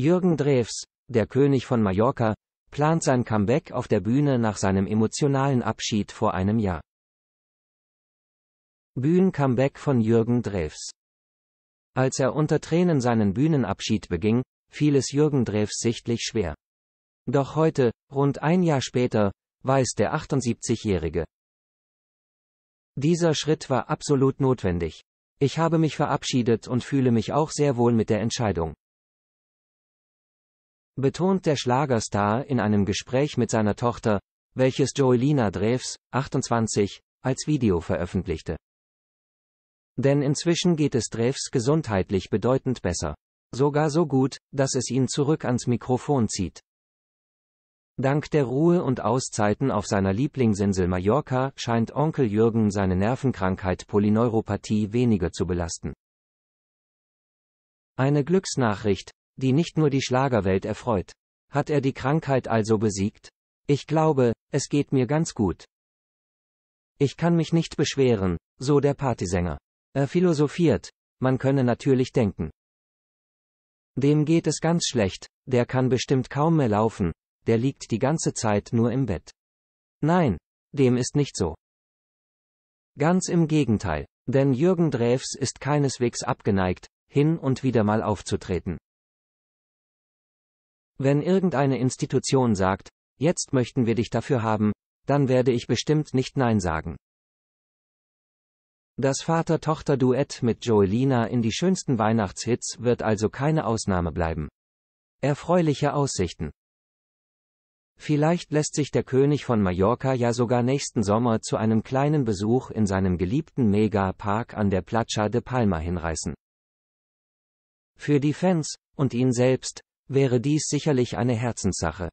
Jürgen Drews, der König von Mallorca, plant sein Comeback auf der Bühne nach seinem emotionalen Abschied vor einem Jahr. Bühnencomeback von Jürgen Drews Als er unter Tränen seinen Bühnenabschied beging, fiel es Jürgen Drews sichtlich schwer. Doch heute, rund ein Jahr später, weiß der 78-Jährige. Dieser Schritt war absolut notwendig. Ich habe mich verabschiedet und fühle mich auch sehr wohl mit der Entscheidung betont der Schlagerstar in einem Gespräch mit seiner Tochter, welches Joelina Drews, 28, als Video veröffentlichte. Denn inzwischen geht es Drews gesundheitlich bedeutend besser. Sogar so gut, dass es ihn zurück ans Mikrofon zieht. Dank der Ruhe und Auszeiten auf seiner Lieblingsinsel Mallorca scheint Onkel Jürgen seine Nervenkrankheit Polyneuropathie weniger zu belasten. Eine Glücksnachricht, die nicht nur die Schlagerwelt erfreut. Hat er die Krankheit also besiegt? Ich glaube, es geht mir ganz gut. Ich kann mich nicht beschweren, so der Partysänger. Er philosophiert, man könne natürlich denken. Dem geht es ganz schlecht, der kann bestimmt kaum mehr laufen, der liegt die ganze Zeit nur im Bett. Nein, dem ist nicht so. Ganz im Gegenteil, denn Jürgen Dräfs ist keineswegs abgeneigt, hin und wieder mal aufzutreten. Wenn irgendeine Institution sagt, jetzt möchten wir dich dafür haben, dann werde ich bestimmt nicht Nein sagen. Das Vater-Tochter-Duett mit Joelina in die schönsten Weihnachtshits wird also keine Ausnahme bleiben. Erfreuliche Aussichten. Vielleicht lässt sich der König von Mallorca ja sogar nächsten Sommer zu einem kleinen Besuch in seinem geliebten Mega-Park an der Plaza de Palma hinreißen. Für die Fans, und ihn selbst, wäre dies sicherlich eine Herzenssache.